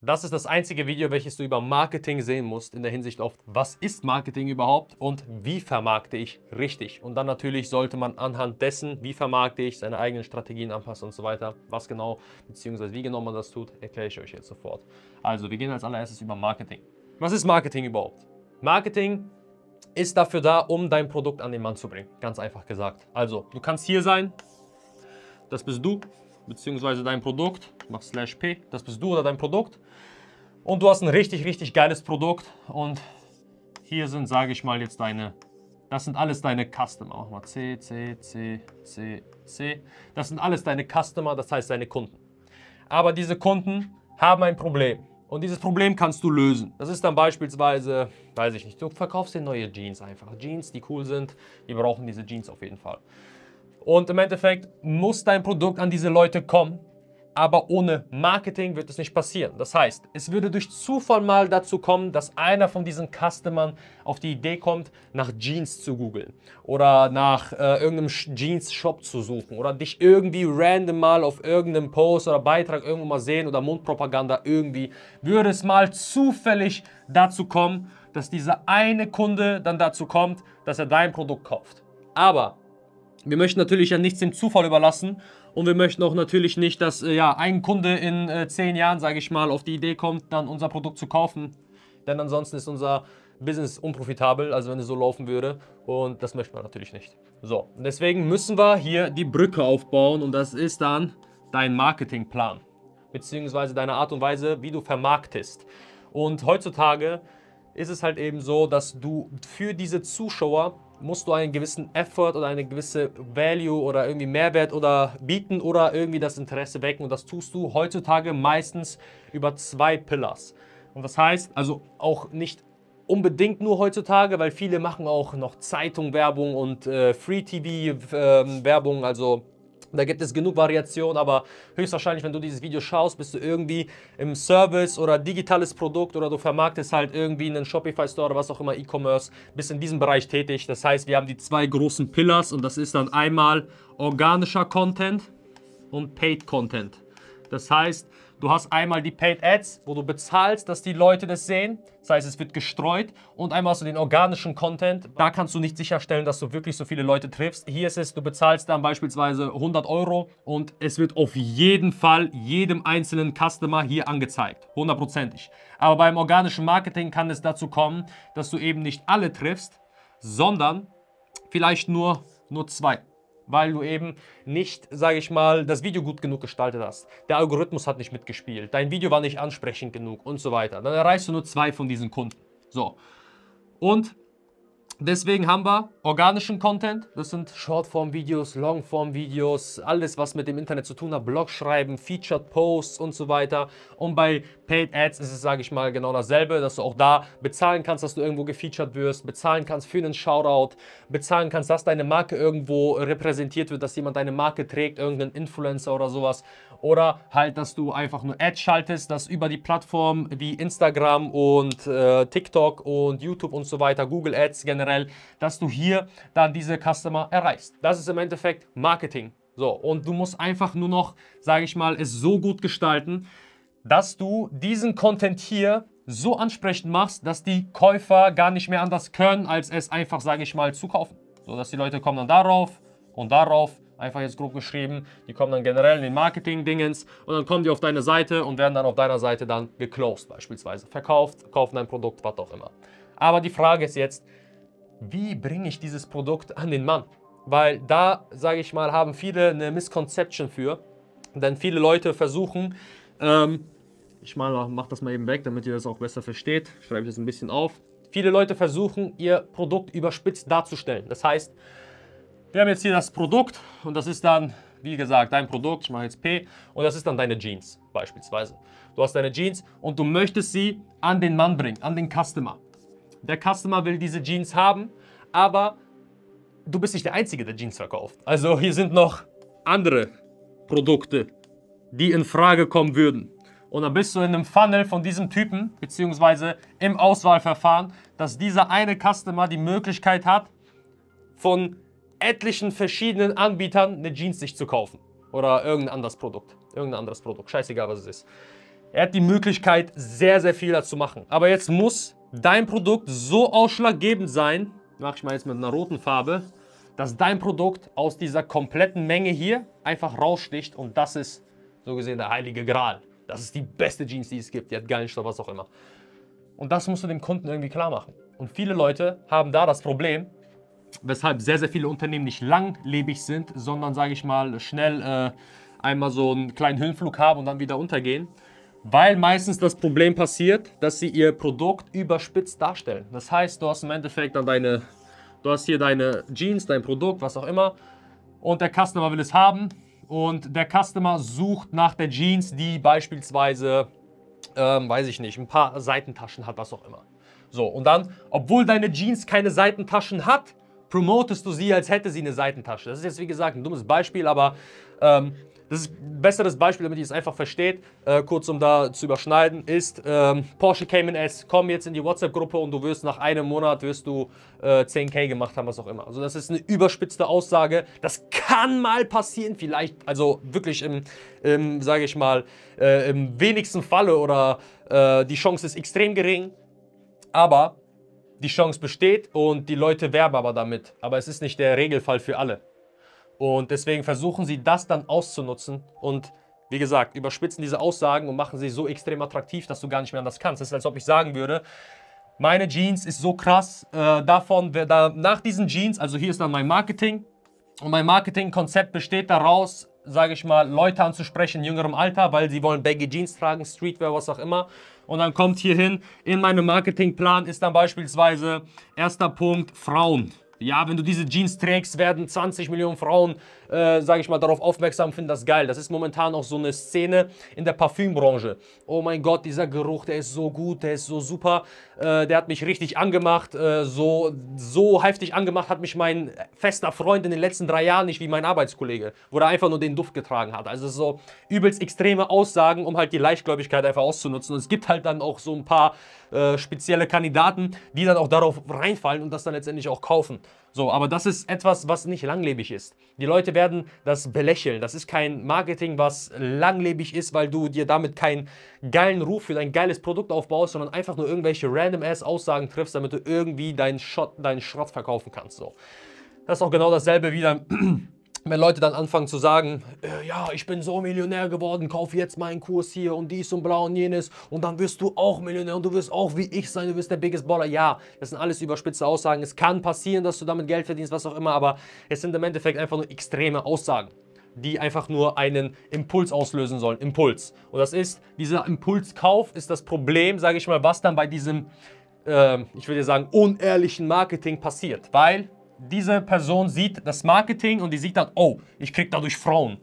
Das ist das einzige Video, welches du über Marketing sehen musst, in der Hinsicht auf, was ist Marketing überhaupt und wie vermarkte ich richtig. Und dann natürlich sollte man anhand dessen, wie vermarkte ich, seine eigenen Strategien anpassen und so weiter. Was genau, beziehungsweise wie genau man das tut, erkläre ich euch jetzt sofort. Also, wir gehen als allererstes über Marketing. Was ist Marketing überhaupt? Marketing ist dafür da, um dein Produkt an den Mann zu bringen. Ganz einfach gesagt. Also, du kannst hier sein, das bist du, beziehungsweise dein Produkt, mach Slash P, das bist du oder dein Produkt und du hast ein richtig, richtig geiles Produkt und hier sind, sage ich mal, jetzt deine, das sind alles deine Customer. Mach mal C, C, C, C, C. Das sind alles deine Customer, das heißt deine Kunden. Aber diese Kunden haben ein Problem. Und dieses Problem kannst du lösen. Das ist dann beispielsweise, weiß ich nicht, du verkaufst dir neue Jeans einfach. Jeans, die cool sind. Wir brauchen diese Jeans auf jeden Fall. Und im Endeffekt muss dein Produkt an diese Leute kommen aber ohne Marketing wird es nicht passieren. Das heißt, es würde durch Zufall mal dazu kommen, dass einer von diesen Customern auf die Idee kommt, nach Jeans zu googeln oder nach äh, irgendeinem Jeans-Shop zu suchen oder dich irgendwie random mal auf irgendeinem Post oder Beitrag irgendwo mal sehen oder Mundpropaganda irgendwie, würde es mal zufällig dazu kommen, dass dieser eine Kunde dann dazu kommt, dass er dein Produkt kauft. Aber wir möchten natürlich ja nichts dem Zufall überlassen und wir möchten auch natürlich nicht, dass äh, ja, ein Kunde in äh, zehn Jahren, sage ich mal, auf die Idee kommt, dann unser Produkt zu kaufen. Denn ansonsten ist unser Business unprofitabel, also wenn es so laufen würde. Und das möchte man natürlich nicht. So, deswegen müssen wir hier die Brücke aufbauen und das ist dann dein Marketingplan. Beziehungsweise deine Art und Weise, wie du vermarktest. Und heutzutage ist es halt eben so, dass du für diese Zuschauer musst du einen gewissen Effort oder eine gewisse Value oder irgendwie Mehrwert oder bieten oder irgendwie das Interesse wecken. Und das tust du heutzutage meistens über zwei Pillars. Und das heißt, also auch nicht unbedingt nur heutzutage, weil viele machen auch noch Zeitung, Werbung und äh, Free TV äh, Werbung, also da gibt es genug Variationen, aber höchstwahrscheinlich, wenn du dieses Video schaust, bist du irgendwie im Service oder digitales Produkt oder du vermarktest halt irgendwie einen Shopify-Store oder was auch immer, E-Commerce, bist in diesem Bereich tätig. Das heißt, wir haben die zwei großen Pillars und das ist dann einmal organischer Content und Paid Content. Das heißt, du hast einmal die Paid Ads, wo du bezahlst, dass die Leute das sehen. Das heißt, es wird gestreut. Und einmal hast du den organischen Content. Da kannst du nicht sicherstellen, dass du wirklich so viele Leute triffst. Hier ist es, du bezahlst dann beispielsweise 100 Euro und es wird auf jeden Fall jedem einzelnen Customer hier angezeigt. Hundertprozentig. Aber beim organischen Marketing kann es dazu kommen, dass du eben nicht alle triffst, sondern vielleicht nur, nur zwei weil du eben nicht, sage ich mal, das Video gut genug gestaltet hast. Der Algorithmus hat nicht mitgespielt, dein Video war nicht ansprechend genug und so weiter. Dann erreichst du nur zwei von diesen Kunden. So. Und Deswegen haben wir organischen Content. Das sind Shortform-Videos, Longform-Videos, alles, was mit dem Internet zu tun hat. Blog schreiben, Featured Posts und so weiter. Und bei Paid Ads ist es, sage ich mal, genau dasselbe, dass du auch da bezahlen kannst, dass du irgendwo gefeatured wirst, bezahlen kannst für einen Shoutout, bezahlen kannst, dass deine Marke irgendwo repräsentiert wird, dass jemand deine Marke trägt, irgendein Influencer oder sowas. Oder halt, dass du einfach nur Ads schaltest, dass über die Plattformen wie Instagram und äh, TikTok und YouTube und so weiter, Google Ads generell, generell, dass du hier dann diese Customer erreichst. Das ist im Endeffekt Marketing. So, und du musst einfach nur noch, sage ich mal, es so gut gestalten, dass du diesen Content hier so ansprechend machst, dass die Käufer gar nicht mehr anders können, als es einfach, sage ich mal, zu kaufen. So, dass die Leute kommen dann darauf und darauf, einfach jetzt grob geschrieben, die kommen dann generell in den Marketing-Dingens und dann kommen die auf deine Seite und werden dann auf deiner Seite dann geclosed beispielsweise, verkauft, kaufen dein Produkt, was auch immer. Aber die Frage ist jetzt, wie bringe ich dieses Produkt an den Mann? Weil da, sage ich mal, haben viele eine Misconception für. Denn viele Leute versuchen, ähm, ich mache das mal eben weg, damit ihr das auch besser versteht. Ich schreibe das ein bisschen auf. Viele Leute versuchen, ihr Produkt überspitzt darzustellen. Das heißt, wir haben jetzt hier das Produkt und das ist dann, wie gesagt, dein Produkt. Ich mache jetzt P und das ist dann deine Jeans beispielsweise. Du hast deine Jeans und du möchtest sie an den Mann bringen, an den Customer der Customer will diese Jeans haben, aber du bist nicht der Einzige, der Jeans verkauft. Also hier sind noch andere Produkte, die in Frage kommen würden. Und dann bist du in einem Funnel von diesem Typen, beziehungsweise im Auswahlverfahren, dass dieser eine Customer die Möglichkeit hat, von etlichen verschiedenen Anbietern eine Jeans sich zu kaufen. Oder irgendein anderes Produkt. Irgendein anderes Produkt. Scheißegal, was es ist. Er hat die Möglichkeit, sehr, sehr viel dazu machen. Aber jetzt muss dein Produkt so ausschlaggebend sein, mache ich mal jetzt mit einer roten Farbe, dass dein Produkt aus dieser kompletten Menge hier einfach raussticht und das ist so gesehen der heilige Gral. Das ist die beste Jeans, die es gibt. Die hat geilen Stoff, was auch immer. Und das musst du dem Kunden irgendwie klar machen. Und viele Leute haben da das Problem, weshalb sehr, sehr viele Unternehmen nicht langlebig sind, sondern, sage ich mal, schnell äh, einmal so einen kleinen Höhenflug haben und dann wieder untergehen. Weil meistens das Problem passiert, dass sie ihr Produkt überspitzt darstellen. Das heißt, du hast im Endeffekt dann deine, du hast hier deine Jeans, dein Produkt, was auch immer. Und der Customer will es haben. Und der Customer sucht nach der Jeans, die beispielsweise, ähm, weiß ich nicht, ein paar Seitentaschen hat, was auch immer. So, und dann, obwohl deine Jeans keine Seitentaschen hat, promotest du sie, als hätte sie eine Seitentasche. Das ist jetzt, wie gesagt, ein dummes Beispiel, aber ähm, das ist ein besseres Beispiel, damit ihr es einfach versteht, äh, kurz um da zu überschneiden, ist ähm, Porsche Cayman S. Komm jetzt in die WhatsApp-Gruppe und du wirst nach einem Monat wirst du äh, 10k gemacht haben, was auch immer. Also das ist eine überspitzte Aussage. Das kann mal passieren, vielleicht, also wirklich im, im sage ich mal, äh, im wenigsten Falle oder äh, die Chance ist extrem gering. Aber die Chance besteht und die Leute werben aber damit. Aber es ist nicht der Regelfall für alle. Und deswegen versuchen sie das dann auszunutzen und wie gesagt, überspitzen diese Aussagen und machen sie so extrem attraktiv, dass du gar nicht mehr anders kannst. Es ist, als ob ich sagen würde, meine Jeans ist so krass, äh, davon, da, nach diesen Jeans, also hier ist dann mein Marketing und mein Marketingkonzept besteht daraus, sage ich mal, Leute anzusprechen in jüngerem Alter, weil sie wollen Baggy Jeans tragen, Streetwear, was auch immer. Und dann kommt hier hin, in meinem Marketingplan ist dann beispielsweise erster Punkt Frauen. Ja, wenn du diese Jeans trägst, werden 20 Millionen Frauen äh, sage ich mal, darauf aufmerksam, finden das geil. Das ist momentan auch so eine Szene in der Parfümbranche. Oh mein Gott, dieser Geruch, der ist so gut, der ist so super, äh, der hat mich richtig angemacht, äh, so, so heftig angemacht hat mich mein fester Freund in den letzten drei Jahren nicht wie mein Arbeitskollege, wo er einfach nur den Duft getragen hat. Also so übelst extreme Aussagen, um halt die Leichtgläubigkeit einfach auszunutzen. Und es gibt halt dann auch so ein paar äh, spezielle Kandidaten, die dann auch darauf reinfallen und das dann letztendlich auch kaufen. So, aber das ist etwas, was nicht langlebig ist. Die Leute werden werden das belächeln. Das ist kein Marketing, was langlebig ist, weil du dir damit keinen geilen Ruf für dein geiles Produkt aufbaust, sondern einfach nur irgendwelche random-ass Aussagen triffst, damit du irgendwie deinen, Shot, deinen Schrott verkaufen kannst. So. Das ist auch genau dasselbe wie dein wenn Leute dann anfangen zu sagen, äh, ja, ich bin so Millionär geworden, kauf jetzt meinen Kurs hier und dies und blau und jenes und dann wirst du auch Millionär und du wirst auch wie ich sein, du wirst der biggest Baller. Ja, das sind alles überspitzte Aussagen. Es kann passieren, dass du damit Geld verdienst, was auch immer, aber es sind im Endeffekt einfach nur extreme Aussagen die einfach nur einen Impuls auslösen sollen. Impuls. Und das ist, dieser Impulskauf ist das Problem, sage ich mal, was dann bei diesem, äh, ich würde sagen, unehrlichen Marketing passiert. Weil diese Person sieht das Marketing und die sieht dann, oh, ich krieg dadurch Frauen.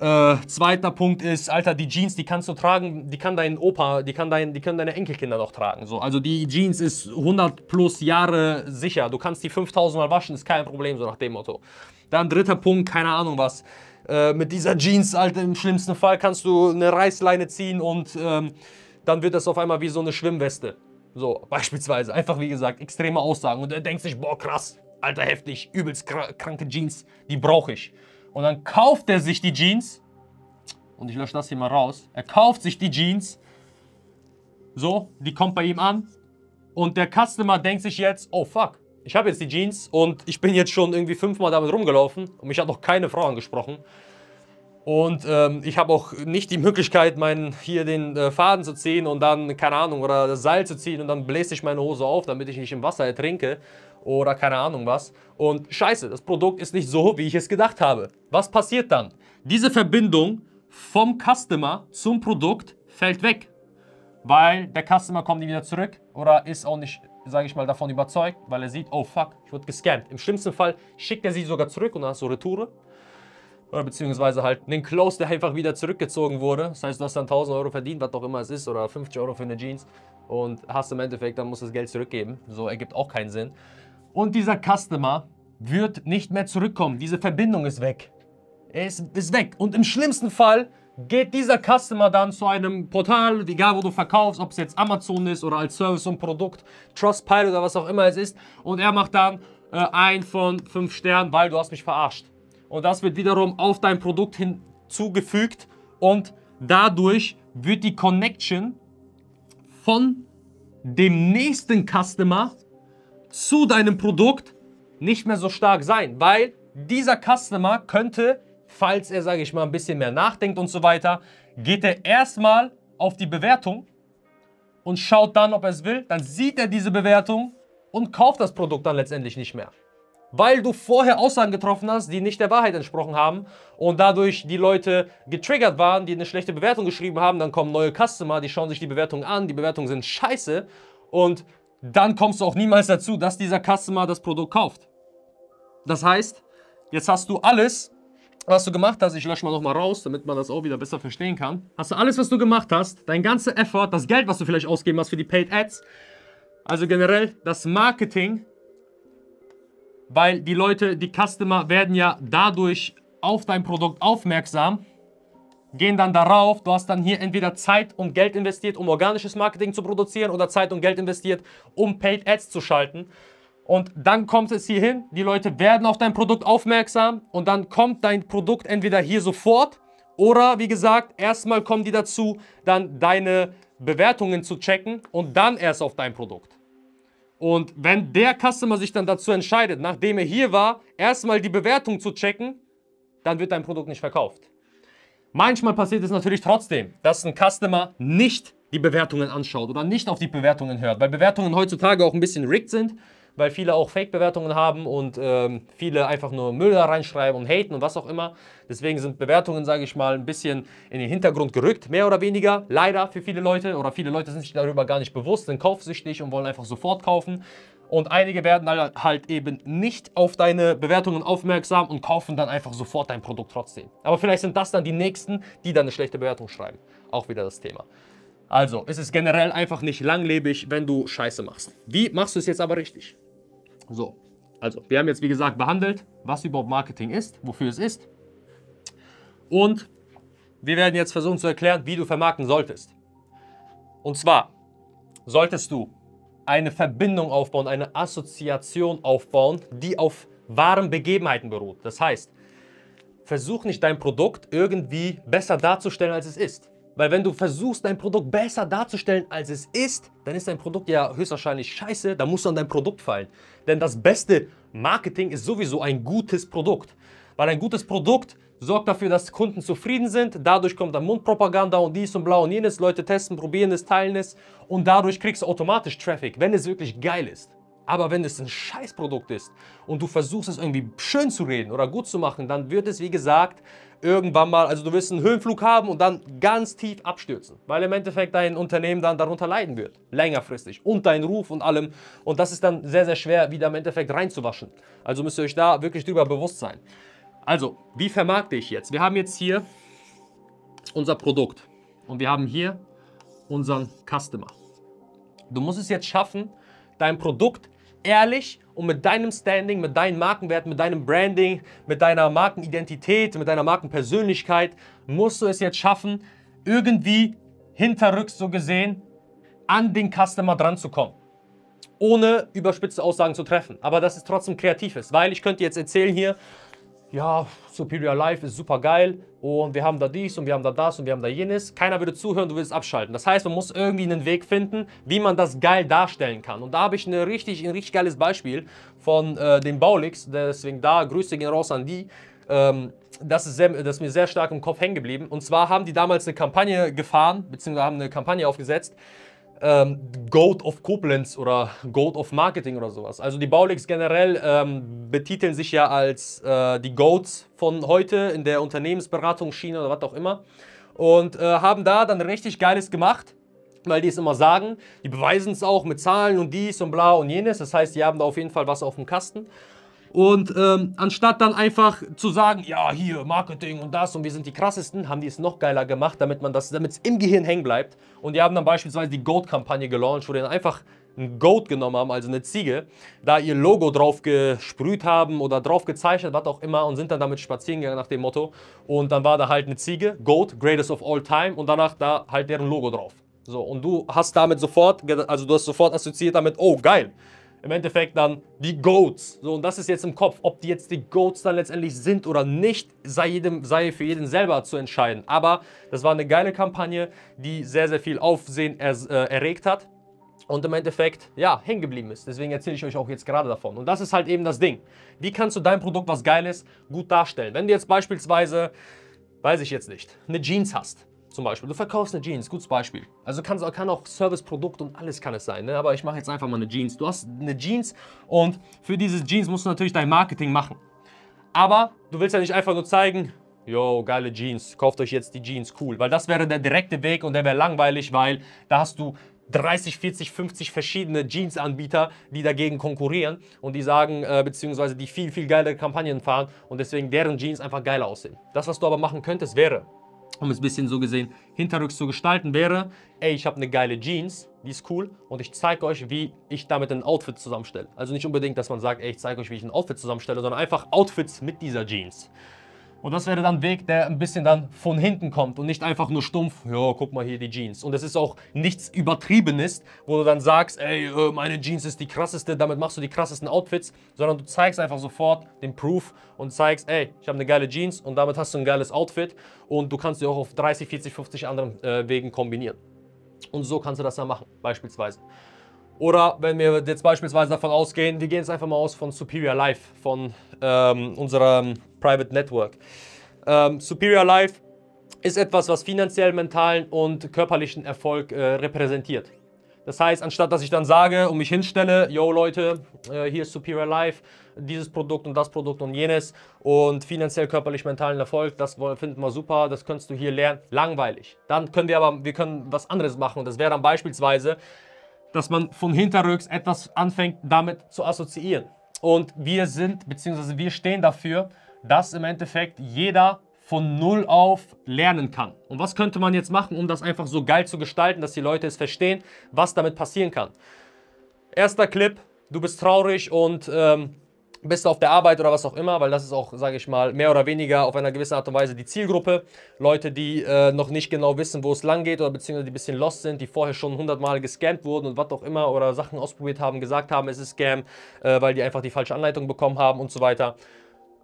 Äh, zweiter Punkt ist, Alter, die Jeans, die kannst du tragen, die kann dein Opa, die, kann dein, die können deine Enkelkinder noch tragen. So. Also die Jeans ist 100 plus Jahre sicher. Du kannst die 5000 Mal waschen, ist kein Problem, so nach dem Motto. Dann dritter Punkt, keine Ahnung was. Äh, mit dieser Jeans, Alter, im schlimmsten Fall kannst du eine Reißleine ziehen und ähm, dann wird das auf einmal wie so eine Schwimmweste. So, beispielsweise. Einfach wie gesagt, extreme Aussagen. Und er denkt sich, boah, krass, alter heftig, übelst kranke Jeans, die brauche ich. Und dann kauft er sich die Jeans und ich lösche das hier mal raus. Er kauft sich die Jeans, so, die kommt bei ihm an und der Customer denkt sich jetzt, oh fuck, ich habe jetzt die Jeans und ich bin jetzt schon irgendwie fünfmal damit rumgelaufen und mich hat noch keine Frau angesprochen. Und ähm, ich habe auch nicht die Möglichkeit, meinen, hier den äh, Faden zu ziehen und dann, keine Ahnung, oder das Seil zu ziehen und dann bläst ich meine Hose auf, damit ich nicht im Wasser ertrinke oder keine Ahnung was. Und scheiße, das Produkt ist nicht so, wie ich es gedacht habe. Was passiert dann? Diese Verbindung vom Customer zum Produkt fällt weg, weil der Customer kommt nie wieder zurück oder ist auch nicht, sage ich mal, davon überzeugt, weil er sieht, oh fuck, ich wurde gescannt. Im schlimmsten Fall schickt er sie sogar zurück und dann hast du Retoure. Oder beziehungsweise halt einen Close, der einfach wieder zurückgezogen wurde. Das heißt, du hast dann 1000 Euro verdient, was auch immer es ist, oder 50 Euro für eine Jeans. Und hast im Endeffekt, dann musst du das Geld zurückgeben. So ergibt auch keinen Sinn. Und dieser Customer wird nicht mehr zurückkommen. Diese Verbindung ist weg. Er ist, ist weg. Und im schlimmsten Fall geht dieser Customer dann zu einem Portal, egal wo du verkaufst, ob es jetzt Amazon ist oder als Service und Produkt, Trustpilot oder was auch immer es ist, und er macht dann äh, ein von fünf Sternen, weil du hast mich verarscht und das wird wiederum auf dein Produkt hinzugefügt und dadurch wird die Connection von dem nächsten Customer zu deinem Produkt nicht mehr so stark sein, weil dieser Customer könnte, falls er, sage ich mal, ein bisschen mehr nachdenkt und so weiter, geht er erstmal auf die Bewertung und schaut dann, ob er es will. Dann sieht er diese Bewertung und kauft das Produkt dann letztendlich nicht mehr weil du vorher Aussagen getroffen hast, die nicht der Wahrheit entsprochen haben und dadurch die Leute getriggert waren, die eine schlechte Bewertung geschrieben haben, dann kommen neue Customer, die schauen sich die Bewertung an, die Bewertungen sind scheiße und dann kommst du auch niemals dazu, dass dieser Customer das Produkt kauft. Das heißt, jetzt hast du alles, was du gemacht hast, ich lösche mal nochmal raus, damit man das auch wieder besser verstehen kann. Hast du alles, was du gemacht hast, dein ganzer Effort, das Geld, was du vielleicht ausgeben hast für die Paid Ads, also generell das Marketing, weil die Leute, die Customer werden ja dadurch auf dein Produkt aufmerksam, gehen dann darauf, du hast dann hier entweder Zeit und Geld investiert, um organisches Marketing zu produzieren oder Zeit und Geld investiert, um Paid Ads zu schalten. Und dann kommt es hier hin, die Leute werden auf dein Produkt aufmerksam und dann kommt dein Produkt entweder hier sofort oder wie gesagt, erstmal kommen die dazu, dann deine Bewertungen zu checken und dann erst auf dein Produkt. Und wenn der Customer sich dann dazu entscheidet, nachdem er hier war, erstmal die Bewertung zu checken, dann wird dein Produkt nicht verkauft. Manchmal passiert es natürlich trotzdem, dass ein Customer nicht die Bewertungen anschaut oder nicht auf die Bewertungen hört, weil Bewertungen heutzutage auch ein bisschen rigged sind weil viele auch Fake-Bewertungen haben und ähm, viele einfach nur Müll da reinschreiben und haten und was auch immer. Deswegen sind Bewertungen, sage ich mal, ein bisschen in den Hintergrund gerückt, mehr oder weniger. Leider für viele Leute oder viele Leute sind sich darüber gar nicht bewusst, sind kaufsüchtig und wollen einfach sofort kaufen. Und einige werden halt eben nicht auf deine Bewertungen aufmerksam und kaufen dann einfach sofort dein Produkt trotzdem. Aber vielleicht sind das dann die Nächsten, die dann eine schlechte Bewertung schreiben. Auch wieder das Thema. Also, es ist generell einfach nicht langlebig, wenn du Scheiße machst. Wie machst du es jetzt aber richtig? So, also wir haben jetzt wie gesagt behandelt, was überhaupt Marketing ist, wofür es ist. Und wir werden jetzt versuchen zu erklären, wie du vermarkten solltest. Und zwar solltest du eine Verbindung aufbauen, eine Assoziation aufbauen, die auf wahren Begebenheiten beruht. Das heißt, versuch nicht dein Produkt irgendwie besser darzustellen, als es ist. Weil wenn du versuchst, dein Produkt besser darzustellen, als es ist, dann ist dein Produkt ja höchstwahrscheinlich scheiße, da musst du an dein Produkt fallen. Denn das beste Marketing ist sowieso ein gutes Produkt. Weil ein gutes Produkt sorgt dafür, dass Kunden zufrieden sind. Dadurch kommt dann Mundpropaganda und dies und blau und jenes. Leute testen, probieren es, teilen es. Und dadurch kriegst du automatisch Traffic, wenn es wirklich geil ist. Aber wenn es ein Scheißprodukt ist und du versuchst es irgendwie schön zu reden oder gut zu machen, dann wird es, wie gesagt, irgendwann mal, also du wirst einen Höhenflug haben und dann ganz tief abstürzen, weil im Endeffekt dein Unternehmen dann darunter leiden wird, längerfristig und dein Ruf und allem und das ist dann sehr, sehr schwer, wieder im Endeffekt reinzuwaschen. Also müsst ihr euch da wirklich drüber bewusst sein. Also, wie vermarkte ich jetzt? Wir haben jetzt hier unser Produkt und wir haben hier unseren Customer. Du musst es jetzt schaffen, dein Produkt ehrlich und mit deinem Standing, mit deinen Markenwerten, mit deinem Branding, mit deiner Markenidentität, mit deiner Markenpersönlichkeit musst du es jetzt schaffen, irgendwie hinterrücks so gesehen an den Customer dran zu kommen. Ohne überspitzte Aussagen zu treffen. Aber dass es trotzdem kreativ ist. Weil ich könnte jetzt erzählen hier, ja, Superior Life ist super geil und wir haben da dies und wir haben da das und wir haben da jenes. Keiner würde zuhören, du willst abschalten. Das heißt, man muss irgendwie einen Weg finden, wie man das geil darstellen kann. Und da habe ich eine richtig, ein richtig geiles Beispiel von äh, den Baulix, deswegen da Grüße gehen raus an die. Ähm, das, ist sehr, das ist mir sehr stark im Kopf hängen geblieben. Und zwar haben die damals eine Kampagne gefahren, beziehungsweise haben eine Kampagne aufgesetzt, ähm, Goat of Koblenz oder Goat of Marketing oder sowas. Also die Baulex generell ähm, betiteln sich ja als äh, die Goats von heute in der Unternehmensberatung, Schiene oder was auch immer. Und äh, haben da dann richtig Geiles gemacht, weil die es immer sagen. Die beweisen es auch mit Zahlen und dies und bla und jenes. Das heißt, die haben da auf jeden Fall was auf dem Kasten. Und ähm, anstatt dann einfach zu sagen, ja, hier, Marketing und das und wir sind die krassesten, haben die es noch geiler gemacht, damit man das, damit es im Gehirn hängen bleibt. Und die haben dann beispielsweise die Goat-Kampagne gelauncht, wo die dann einfach ein Goat genommen haben, also eine Ziege, da ihr Logo drauf gesprüht haben oder drauf gezeichnet, was auch immer, und sind dann damit spazieren gegangen nach dem Motto. Und dann war da halt eine Ziege, Goat, Greatest of All Time, und danach da halt deren Logo drauf. So, und du hast damit sofort, also du hast sofort assoziiert damit, oh geil, im Endeffekt dann die Goats. So, und das ist jetzt im Kopf. Ob die jetzt die Goats dann letztendlich sind oder nicht, sei, jedem, sei für jeden selber zu entscheiden. Aber das war eine geile Kampagne, die sehr, sehr viel Aufsehen er, äh, erregt hat und im Endeffekt, ja, hängen geblieben ist. Deswegen erzähle ich euch auch jetzt gerade davon. Und das ist halt eben das Ding. Wie kannst du dein Produkt, was geil ist, gut darstellen? Wenn du jetzt beispielsweise, weiß ich jetzt nicht, eine Jeans hast zum Beispiel, du verkaufst eine Jeans, gutes Beispiel. Also kann, kann auch Serviceprodukt und alles kann es sein, ne? aber ich mache jetzt einfach mal eine Jeans. Du hast eine Jeans und für diese Jeans musst du natürlich dein Marketing machen. Aber du willst ja nicht einfach nur zeigen, yo, geile Jeans, kauft euch jetzt die Jeans, cool. Weil das wäre der direkte Weg und der wäre langweilig, weil da hast du 30, 40, 50 verschiedene Jeans-Anbieter, die dagegen konkurrieren und die sagen, äh, beziehungsweise die viel, viel geilere Kampagnen fahren und deswegen deren Jeans einfach geiler aussehen. Das, was du aber machen könntest, wäre, um es ein bisschen so gesehen hinterrücks zu gestalten, wäre, ey, ich habe eine geile Jeans, die ist cool und ich zeige euch, wie ich damit ein Outfit zusammenstelle. Also nicht unbedingt, dass man sagt, ey, ich zeige euch, wie ich ein Outfit zusammenstelle, sondern einfach Outfits mit dieser Jeans. Und das wäre dann ein Weg, der ein bisschen dann von hinten kommt und nicht einfach nur stumpf, ja, guck mal hier die Jeans. Und es ist auch nichts Übertriebenes, wo du dann sagst, ey, äh, meine Jeans ist die krasseste, damit machst du die krassesten Outfits, sondern du zeigst einfach sofort den Proof und zeigst, ey, ich habe eine geile Jeans und damit hast du ein geiles Outfit und du kannst sie auch auf 30, 40, 50 anderen äh, Wegen kombinieren. Und so kannst du das dann machen, beispielsweise. Oder wenn wir jetzt beispielsweise davon ausgehen, wir gehen jetzt einfach mal aus von Superior Life, von ähm, unserem Private Network. Ähm, Superior Life ist etwas, was finanziell, mentalen und körperlichen Erfolg äh, repräsentiert. Das heißt, anstatt dass ich dann sage und mich hinstelle, yo Leute, äh, hier ist Superior Life, dieses Produkt und das Produkt und jenes und finanziell, körperlich, mentalen Erfolg, das finden wir super, das könntest du hier lernen, langweilig. Dann können wir aber, wir können was anderes machen und das wäre dann beispielsweise, dass man von hinterrücks etwas anfängt damit zu assoziieren. Und wir sind, beziehungsweise wir stehen dafür, dass im Endeffekt jeder von null auf lernen kann. Und was könnte man jetzt machen, um das einfach so geil zu gestalten, dass die Leute es verstehen, was damit passieren kann? Erster Clip, du bist traurig und ähm, bist du auf der Arbeit oder was auch immer, weil das ist auch, sage ich mal, mehr oder weniger auf einer gewissen Art und Weise die Zielgruppe. Leute, die äh, noch nicht genau wissen, wo es lang geht oder beziehungsweise die ein bisschen lost sind, die vorher schon hundertmal gescammt wurden und was auch immer oder Sachen ausprobiert haben, gesagt haben, es ist Scam, äh, weil die einfach die falsche Anleitung bekommen haben und so weiter.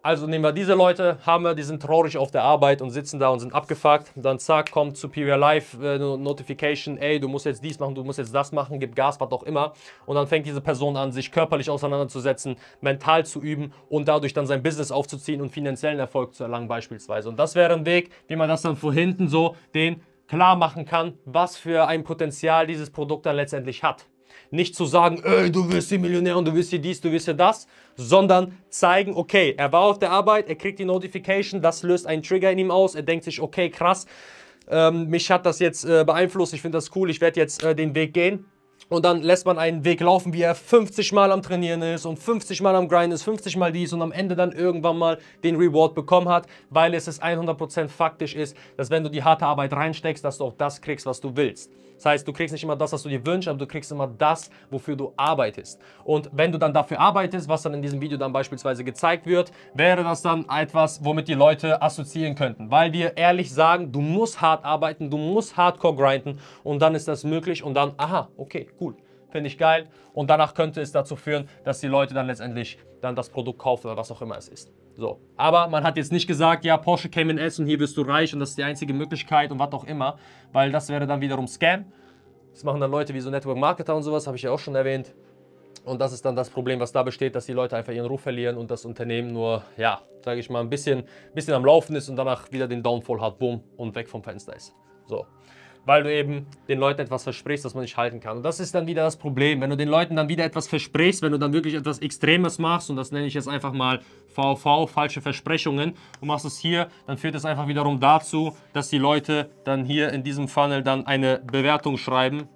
Also nehmen wir diese Leute, haben wir, die sind traurig auf der Arbeit und sitzen da und sind abgefuckt. Dann zack, kommt Superior Life äh, Notification, ey, du musst jetzt dies machen, du musst jetzt das machen, gib Gas, was auch immer. Und dann fängt diese Person an, sich körperlich auseinanderzusetzen, mental zu üben und dadurch dann sein Business aufzuziehen und finanziellen Erfolg zu erlangen beispielsweise. Und das wäre ein Weg, wie man das dann vor hinten so den klar machen kann, was für ein Potenzial dieses Produkt dann letztendlich hat. Nicht zu sagen, ey, du wirst hier Millionär und du wirst hier dies, du wirst hier das, sondern zeigen, okay, er war auf der Arbeit, er kriegt die Notification, das löst einen Trigger in ihm aus, er denkt sich, okay, krass, ähm, mich hat das jetzt äh, beeinflusst, ich finde das cool, ich werde jetzt äh, den Weg gehen. Und dann lässt man einen Weg laufen, wie er 50 Mal am Trainieren ist und 50 Mal am Grind ist, 50 Mal dies und am Ende dann irgendwann mal den Reward bekommen hat, weil es es 100% faktisch ist, dass wenn du die harte Arbeit reinsteckst, dass du auch das kriegst, was du willst. Das heißt, du kriegst nicht immer das, was du dir wünschst, aber du kriegst immer das, wofür du arbeitest. Und wenn du dann dafür arbeitest, was dann in diesem Video dann beispielsweise gezeigt wird, wäre das dann etwas, womit die Leute assoziieren könnten. Weil wir ehrlich sagen, du musst hart arbeiten, du musst hardcore grinden und dann ist das möglich und dann, aha, okay, finde ich geil. Und danach könnte es dazu führen, dass die Leute dann letztendlich dann das Produkt kaufen oder was auch immer es ist. So. Aber man hat jetzt nicht gesagt, ja, Porsche Cayman S und hier wirst du reich und das ist die einzige Möglichkeit und was auch immer, weil das wäre dann wiederum Scam. Das machen dann Leute wie so Network Marketer und sowas, habe ich ja auch schon erwähnt. Und das ist dann das Problem, was da besteht, dass die Leute einfach ihren Ruf verlieren und das Unternehmen nur, ja, sage ich mal, ein bisschen, bisschen am Laufen ist und danach wieder den Downfall hat, boom, und weg vom Fenster ist. So weil du eben den Leuten etwas versprichst, das man nicht halten kann. Und das ist dann wieder das Problem, wenn du den Leuten dann wieder etwas versprichst, wenn du dann wirklich etwas Extremes machst, und das nenne ich jetzt einfach mal VV, falsche Versprechungen, und machst es hier, dann führt es einfach wiederum dazu, dass die Leute dann hier in diesem Funnel dann eine Bewertung schreiben,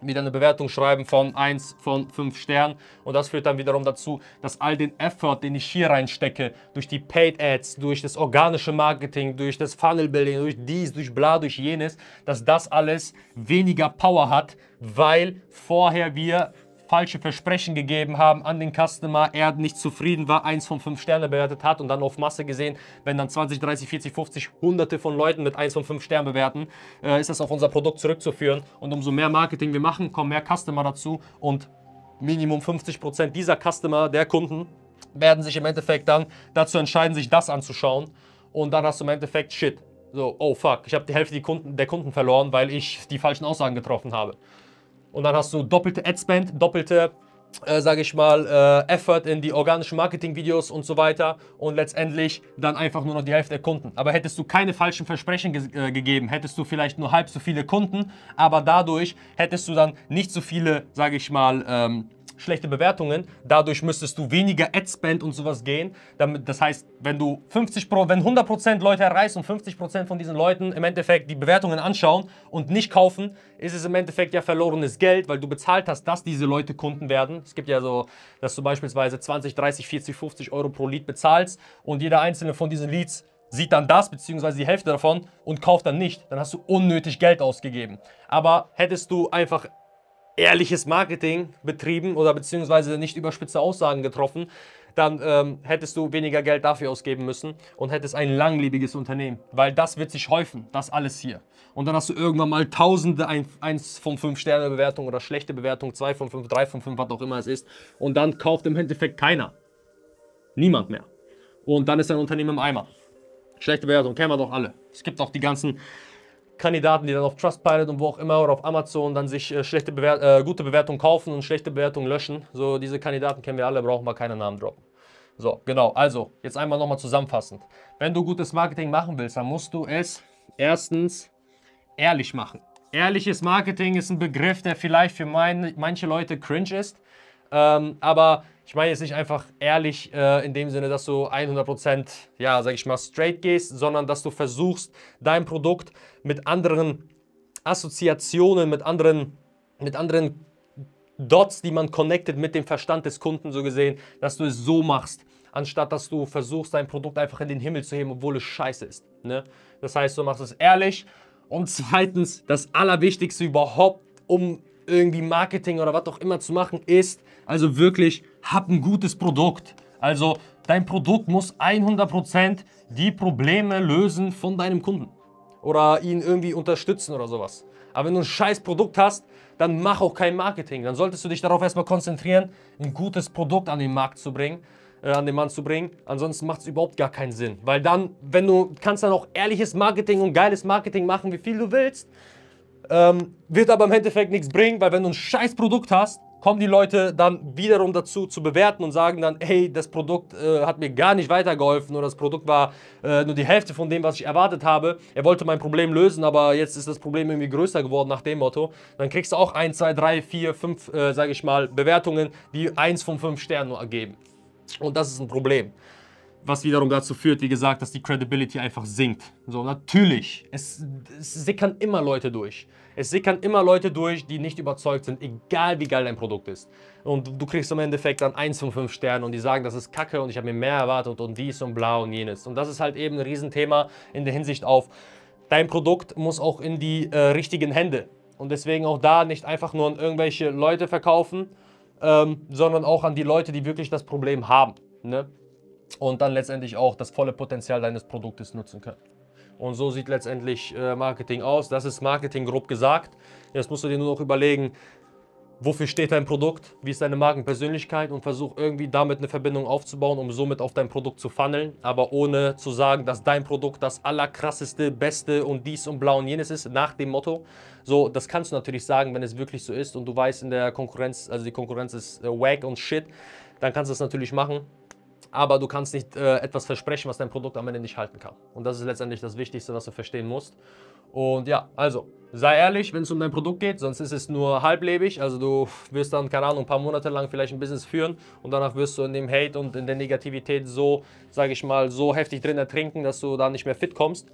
wieder eine Bewertung schreiben von 1 von 5 Sternen. Und das führt dann wiederum dazu, dass all den Effort, den ich hier reinstecke, durch die Paid Ads, durch das organische Marketing, durch das Funnel Building, durch dies, durch bla, durch jenes, dass das alles weniger Power hat, weil vorher wir falsche Versprechen gegeben haben an den Customer, er nicht zufrieden war, eins von fünf Sterne bewertet hat und dann auf Masse gesehen, wenn dann 20, 30, 40, 50 hunderte von Leuten mit eins von fünf Sternen bewerten, äh, ist das auf unser Produkt zurückzuführen und umso mehr Marketing wir machen, kommen mehr Customer dazu und Minimum 50% Prozent dieser Customer, der Kunden, werden sich im Endeffekt dann dazu entscheiden, sich das anzuschauen und dann hast du im Endeffekt Shit. So, oh fuck, ich habe die Hälfte der Kunden verloren, weil ich die falschen Aussagen getroffen habe. Und dann hast du doppelte Adspend, doppelte, äh, sage ich mal, äh, Effort in die organischen Marketing-Videos und so weiter. Und letztendlich dann einfach nur noch die Hälfte der Kunden. Aber hättest du keine falschen Versprechen ge äh, gegeben, hättest du vielleicht nur halb so viele Kunden, aber dadurch hättest du dann nicht so viele, sage ich mal, ähm, schlechte Bewertungen. Dadurch müsstest du weniger Adspend und sowas gehen. das heißt, wenn du 50 Pro, wenn 100% Leute erreichst und 50% von diesen Leuten im Endeffekt die Bewertungen anschauen und nicht kaufen, ist es im Endeffekt ja verlorenes Geld, weil du bezahlt hast, dass diese Leute Kunden werden. Es gibt ja so, dass du beispielsweise 20, 30, 40, 50 Euro pro Lead bezahlst und jeder einzelne von diesen Leads sieht dann das, bzw. die Hälfte davon und kauft dann nicht. Dann hast du unnötig Geld ausgegeben. Aber hättest du einfach ehrliches Marketing betrieben oder beziehungsweise nicht überspitze Aussagen getroffen, dann ähm, hättest du weniger Geld dafür ausgeben müssen und hättest ein langlebiges Unternehmen, weil das wird sich häufen, das alles hier. Und dann hast du irgendwann mal Tausende, 1 von 5 Sterne Bewertung oder schlechte Bewertung, 2 von 5, 3 von 5, was auch immer es ist. Und dann kauft im Endeffekt keiner. Niemand mehr. Und dann ist dein Unternehmen im Eimer. Schlechte Bewertung, kennen wir doch alle. Es gibt auch die ganzen Kandidaten, die dann auf Trustpilot und wo auch immer oder auf Amazon dann sich äh, schlechte Bewert äh, gute Bewertungen kaufen und schlechte Bewertungen löschen. So, diese Kandidaten kennen wir alle, brauchen wir keine Namen droppen. So, genau. Also, jetzt einmal nochmal zusammenfassend. Wenn du gutes Marketing machen willst, dann musst du es erstens ehrlich machen. Ehrliches Marketing ist ein Begriff, der vielleicht für mein, manche Leute cringe ist, ähm, aber ich meine jetzt nicht einfach ehrlich äh, in dem Sinne, dass du 100%, ja, sag ich mal, straight gehst, sondern dass du versuchst, dein Produkt mit anderen Assoziationen, mit anderen, mit anderen Dots, die man connected mit dem Verstand des Kunden so gesehen, dass du es so machst, anstatt dass du versuchst, dein Produkt einfach in den Himmel zu heben, obwohl es scheiße ist. Ne? Das heißt, du machst es ehrlich und zweitens, das Allerwichtigste überhaupt, um irgendwie Marketing oder was auch immer zu machen, ist also wirklich, hab ein gutes Produkt. Also dein Produkt muss 100% die Probleme lösen von deinem Kunden oder ihn irgendwie unterstützen oder sowas. Aber wenn du ein scheiß Produkt hast, dann mach auch kein Marketing. Dann solltest du dich darauf erstmal konzentrieren, ein gutes Produkt an den Markt zu bringen, äh, an den Mann zu bringen. Ansonsten macht es überhaupt gar keinen Sinn. Weil dann, wenn du, kannst dann auch ehrliches Marketing und geiles Marketing machen, wie viel du willst. Ähm, wird aber im Endeffekt nichts bringen, weil wenn du ein scheiß Produkt hast, kommen die Leute dann wiederum dazu zu bewerten und sagen dann, hey, das Produkt äh, hat mir gar nicht weitergeholfen oder das Produkt war äh, nur die Hälfte von dem, was ich erwartet habe. Er wollte mein Problem lösen, aber jetzt ist das Problem irgendwie größer geworden nach dem Motto. Dann kriegst du auch 1, 2, 3, 4, 5, äh, sage ich mal, Bewertungen, die 1 von 5 Sternen nur ergeben. Und das ist ein Problem was wiederum dazu führt, wie gesagt, dass die Credibility einfach sinkt. So, natürlich, es, es sickern immer Leute durch. Es sickern immer Leute durch, die nicht überzeugt sind, egal wie geil dein Produkt ist. Und du kriegst im Endeffekt dann 1 von 5 Sternen und die sagen, das ist kacke und ich habe mir mehr erwartet und dies und bla und jenes. Und das ist halt eben ein Riesenthema in der Hinsicht auf, dein Produkt muss auch in die äh, richtigen Hände. Und deswegen auch da nicht einfach nur an irgendwelche Leute verkaufen, ähm, sondern auch an die Leute, die wirklich das Problem haben. Ne? und dann letztendlich auch das volle Potenzial deines Produktes nutzen können. Und so sieht letztendlich äh, Marketing aus. Das ist Marketing grob gesagt. Jetzt musst du dir nur noch überlegen, wofür steht dein Produkt, wie ist deine Markenpersönlichkeit und versuch irgendwie damit eine Verbindung aufzubauen, um somit auf dein Produkt zu funneln, aber ohne zu sagen, dass dein Produkt das allerkrasseste, beste und dies und blau und jenes ist, nach dem Motto. So, das kannst du natürlich sagen, wenn es wirklich so ist und du weißt in der Konkurrenz, also die Konkurrenz ist äh, wack und shit, dann kannst du das natürlich machen aber du kannst nicht äh, etwas versprechen, was dein Produkt am Ende nicht halten kann. Und das ist letztendlich das Wichtigste, was du verstehen musst. Und ja, also, sei ehrlich, wenn es um dein Produkt geht, sonst ist es nur halblebig. Also du wirst dann, keine Ahnung, ein paar Monate lang vielleicht ein Business führen und danach wirst du in dem Hate und in der Negativität so, sage ich mal, so heftig drin ertrinken, dass du da nicht mehr fit kommst.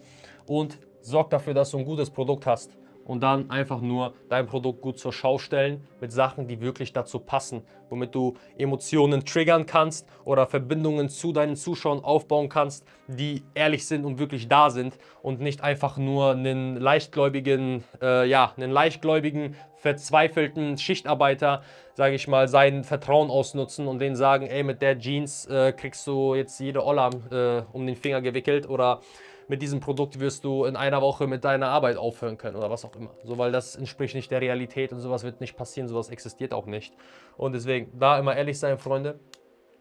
Und sorg dafür, dass du ein gutes Produkt hast und dann einfach nur dein Produkt gut zur Schau stellen mit Sachen, die wirklich dazu passen, womit du Emotionen triggern kannst oder Verbindungen zu deinen Zuschauern aufbauen kannst, die ehrlich sind und wirklich da sind und nicht einfach nur einen leichtgläubigen, äh, ja, einen leichtgläubigen, verzweifelten Schichtarbeiter, sage ich mal, sein Vertrauen ausnutzen und denen sagen, ey, mit der Jeans äh, kriegst du jetzt jede Olla äh, um den Finger gewickelt oder mit diesem Produkt wirst du in einer Woche mit deiner Arbeit aufhören können oder was auch immer. So, weil das entspricht nicht der Realität und sowas wird nicht passieren, sowas existiert auch nicht. Und deswegen da immer ehrlich sein, Freunde.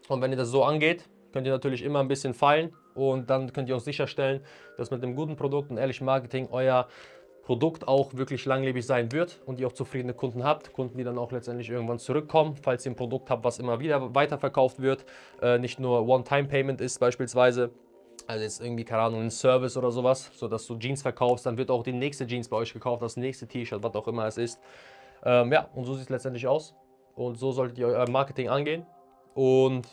Und wenn ihr das so angeht, könnt ihr natürlich immer ein bisschen feilen und dann könnt ihr auch sicherstellen, dass mit einem guten Produkt und ehrlichem Marketing euer Produkt auch wirklich langlebig sein wird und ihr auch zufriedene Kunden habt, Kunden, die dann auch letztendlich irgendwann zurückkommen, falls ihr ein Produkt habt, was immer wieder weiterverkauft wird, äh, nicht nur One-Time-Payment ist beispielsweise, also jetzt irgendwie, keine Ahnung, ein Service oder sowas, sodass du Jeans verkaufst, dann wird auch die nächste Jeans bei euch gekauft, das nächste T-Shirt, was auch immer es ist. Ähm, ja, und so sieht es letztendlich aus. Und so solltet ihr euer äh, Marketing angehen. Und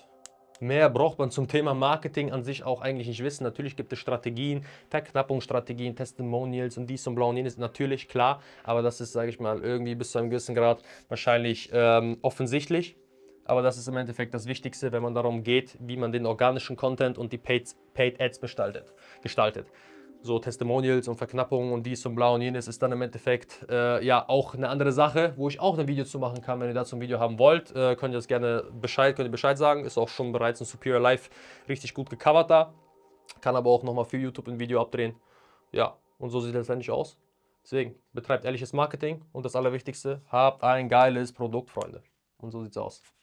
mehr braucht man zum Thema Marketing an sich auch eigentlich nicht wissen. Natürlich gibt es Strategien, Verknappungsstrategien, Testimonials und dies und blau und jenes, natürlich, klar. Aber das ist, sage ich mal, irgendwie bis zu einem gewissen Grad wahrscheinlich ähm, offensichtlich. Aber das ist im Endeffekt das Wichtigste, wenn man darum geht, wie man den organischen Content und die Paid, Paid Ads gestaltet. gestaltet. So Testimonials und Verknappungen und dies und blau und jenes ist dann im Endeffekt äh, ja auch eine andere Sache, wo ich auch ein Video zu machen kann. Wenn ihr dazu ein Video haben wollt, äh, könnt ihr das gerne Bescheid, könnt ihr Bescheid sagen. Ist auch schon bereits in Superior Life richtig gut gecovert da. Kann aber auch nochmal für YouTube ein Video abdrehen. Ja, und so sieht es letztendlich aus. Deswegen, betreibt ehrliches Marketing und das Allerwichtigste, habt ein geiles Produkt, Freunde. Und so sieht es aus.